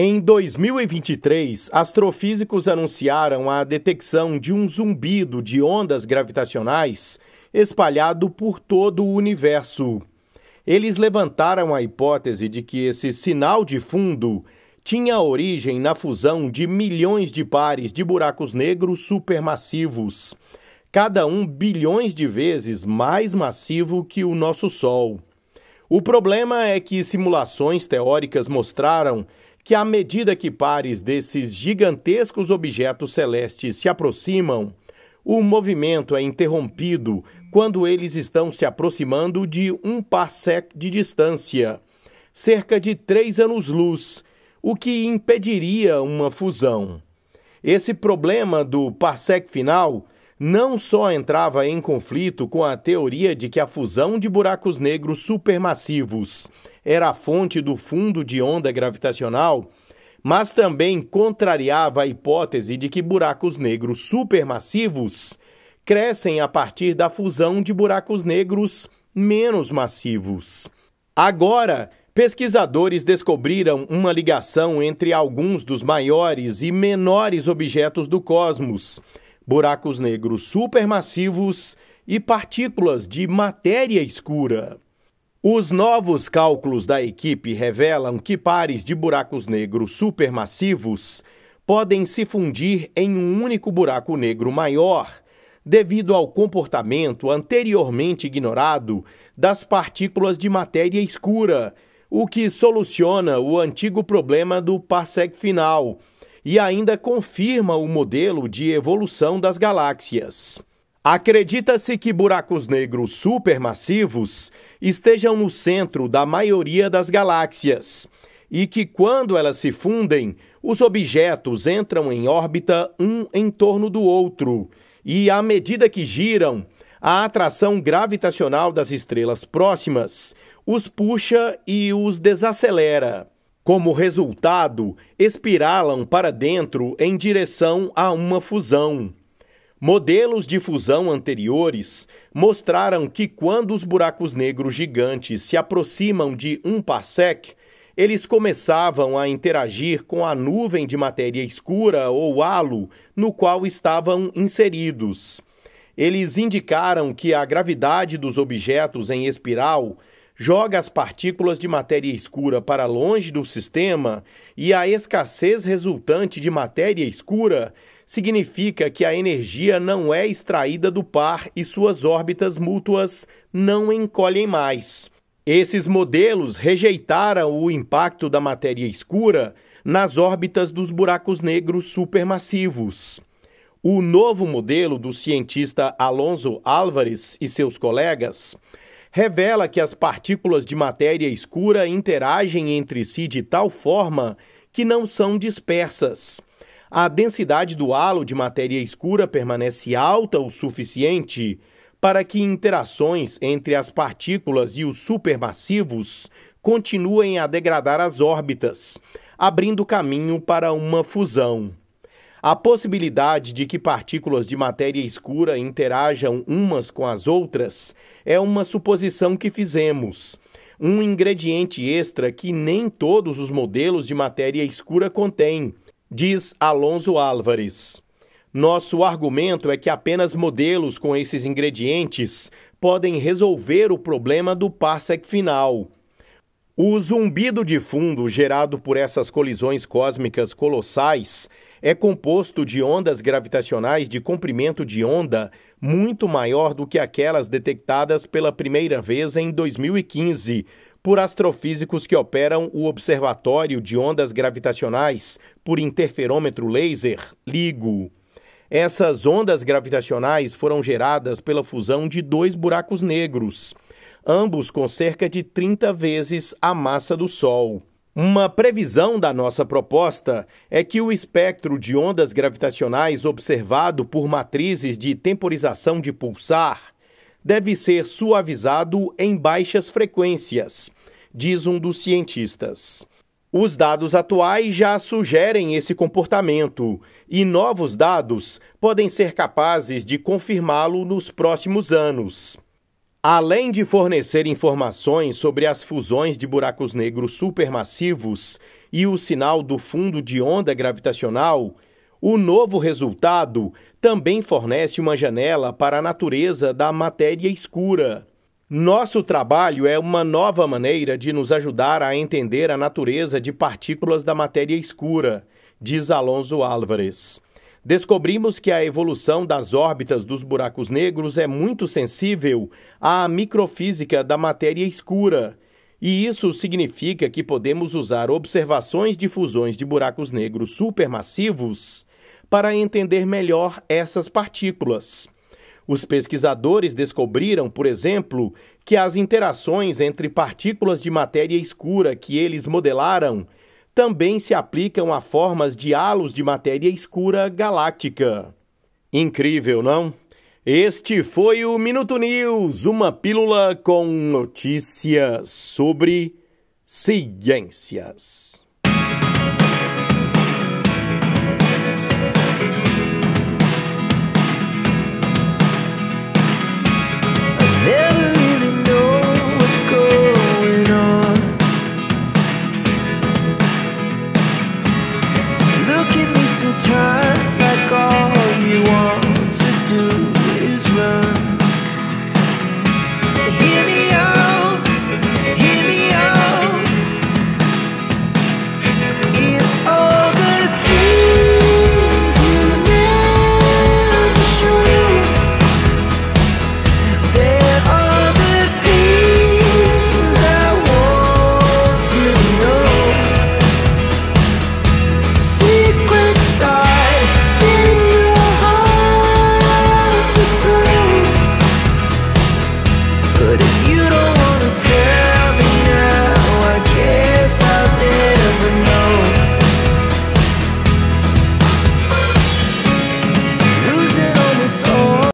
Em 2023, astrofísicos anunciaram a detecção de um zumbido de ondas gravitacionais espalhado por todo o universo. Eles levantaram a hipótese de que esse sinal de fundo tinha origem na fusão de milhões de pares de buracos negros supermassivos, cada um bilhões de vezes mais massivo que o nosso Sol. O problema é que simulações teóricas mostraram que à medida que pares desses gigantescos objetos celestes se aproximam, o movimento é interrompido quando eles estão se aproximando de um parsec de distância, cerca de três anos-luz, o que impediria uma fusão. Esse problema do parsec final não só entrava em conflito com a teoria de que a fusão de buracos negros supermassivos era a fonte do fundo de onda gravitacional, mas também contrariava a hipótese de que buracos negros supermassivos crescem a partir da fusão de buracos negros menos massivos. Agora, pesquisadores descobriram uma ligação entre alguns dos maiores e menores objetos do cosmos buracos negros supermassivos e partículas de matéria escura. Os novos cálculos da equipe revelam que pares de buracos negros supermassivos podem se fundir em um único buraco negro maior, devido ao comportamento anteriormente ignorado das partículas de matéria escura, o que soluciona o antigo problema do parsec final e ainda confirma o modelo de evolução das galáxias. Acredita-se que buracos negros supermassivos estejam no centro da maioria das galáxias e que, quando elas se fundem, os objetos entram em órbita um em torno do outro e, à medida que giram, a atração gravitacional das estrelas próximas os puxa e os desacelera. Como resultado, espiralam para dentro em direção a uma fusão. Modelos de fusão anteriores mostraram que quando os buracos negros gigantes se aproximam de um parsec, eles começavam a interagir com a nuvem de matéria escura ou halo no qual estavam inseridos. Eles indicaram que a gravidade dos objetos em espiral joga as partículas de matéria escura para longe do sistema e a escassez resultante de matéria escura significa que a energia não é extraída do par e suas órbitas mútuas não encolhem mais. Esses modelos rejeitaram o impacto da matéria escura nas órbitas dos buracos negros supermassivos. O novo modelo do cientista Alonso Álvares e seus colegas revela que as partículas de matéria escura interagem entre si de tal forma que não são dispersas. A densidade do halo de matéria escura permanece alta o suficiente para que interações entre as partículas e os supermassivos continuem a degradar as órbitas, abrindo caminho para uma fusão. A possibilidade de que partículas de matéria escura interajam umas com as outras é uma suposição que fizemos, um ingrediente extra que nem todos os modelos de matéria escura contêm, diz Alonso Álvares. Nosso argumento é que apenas modelos com esses ingredientes podem resolver o problema do parsec final o zumbido de fundo gerado por essas colisões cósmicas colossais é composto de ondas gravitacionais de comprimento de onda muito maior do que aquelas detectadas pela primeira vez em 2015 por astrofísicos que operam o Observatório de Ondas Gravitacionais por Interferômetro Laser, LIGO. Essas ondas gravitacionais foram geradas pela fusão de dois buracos negros ambos com cerca de 30 vezes a massa do Sol. Uma previsão da nossa proposta é que o espectro de ondas gravitacionais observado por matrizes de temporização de pulsar deve ser suavizado em baixas frequências, diz um dos cientistas. Os dados atuais já sugerem esse comportamento, e novos dados podem ser capazes de confirmá-lo nos próximos anos. Além de fornecer informações sobre as fusões de buracos negros supermassivos e o sinal do fundo de onda gravitacional, o novo resultado também fornece uma janela para a natureza da matéria escura. Nosso trabalho é uma nova maneira de nos ajudar a entender a natureza de partículas da matéria escura, diz Alonso Álvares descobrimos que a evolução das órbitas dos buracos negros é muito sensível à microfísica da matéria escura. E isso significa que podemos usar observações de fusões de buracos negros supermassivos para entender melhor essas partículas. Os pesquisadores descobriram, por exemplo, que as interações entre partículas de matéria escura que eles modelaram também se aplicam a formas de halos de matéria escura galáctica. Incrível, não? Este foi o Minuto News, uma pílula com notícias sobre ciências.